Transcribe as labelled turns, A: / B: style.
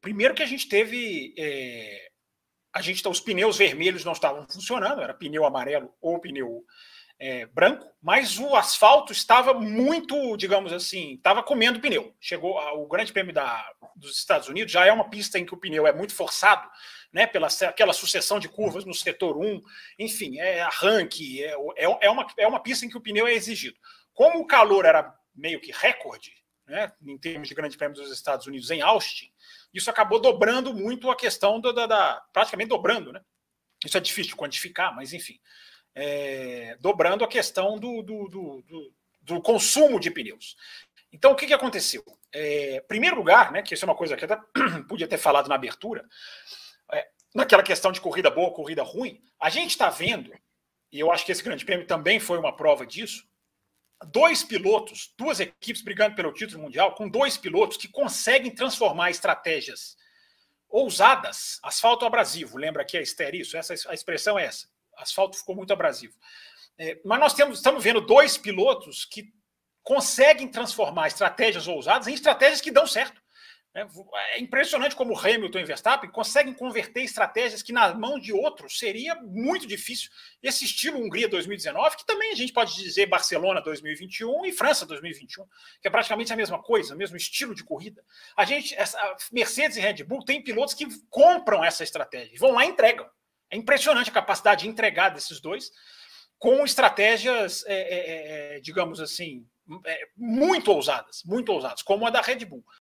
A: Primeiro que a gente teve. É, a gente, tá, os pneus vermelhos não estavam funcionando, era pneu amarelo ou pneu é, branco, mas o asfalto estava muito, digamos assim, estava comendo pneu. Chegou o Grande Prêmio da, dos Estados Unidos, já é uma pista em que o pneu é muito forçado, né, pela aquela sucessão de curvas no setor 1, enfim, é arranque, é, é, é, uma, é uma pista em que o pneu é exigido. Como o calor era meio que recorde, né, em termos de Grande Prêmio dos Estados Unidos em Austin, isso acabou dobrando muito a questão da, da, da praticamente dobrando, né? Isso é difícil de quantificar, mas enfim, é, dobrando a questão do, do, do, do, consumo de pneus. Então, o que, que aconteceu? É, primeiro lugar, né, que isso é uma coisa que eu até podia ter falado na abertura, é, naquela questão de corrida boa, corrida ruim, a gente está vendo, e eu acho que esse Grande Prêmio também foi uma prova disso, dois pilotos, duas equipes brigando pelo título mundial, com dois pilotos que conseguem transformar estratégias ousadas, asfalto abrasivo, lembra que a Esther isso? Essa, a expressão é essa, asfalto ficou muito abrasivo. É, mas nós temos, estamos vendo dois pilotos que conseguem transformar estratégias ousadas em estratégias que dão certo. É, é impressionante como Hamilton e Verstappen conseguem converter estratégias que, na mão de outros, seria muito difícil. Esse estilo Hungria 2019, que também a gente pode dizer Barcelona 2021 e França 2021, que é praticamente a mesma coisa, o mesmo estilo de corrida. A gente, essa, Mercedes e Red Bull tem pilotos que compram essa estratégia, vão lá e entregam. É impressionante a capacidade de entregar desses dois com estratégias, é, é, é, é digamos assim, é, muito ousadas, muito ousadas, como a da Red Bull.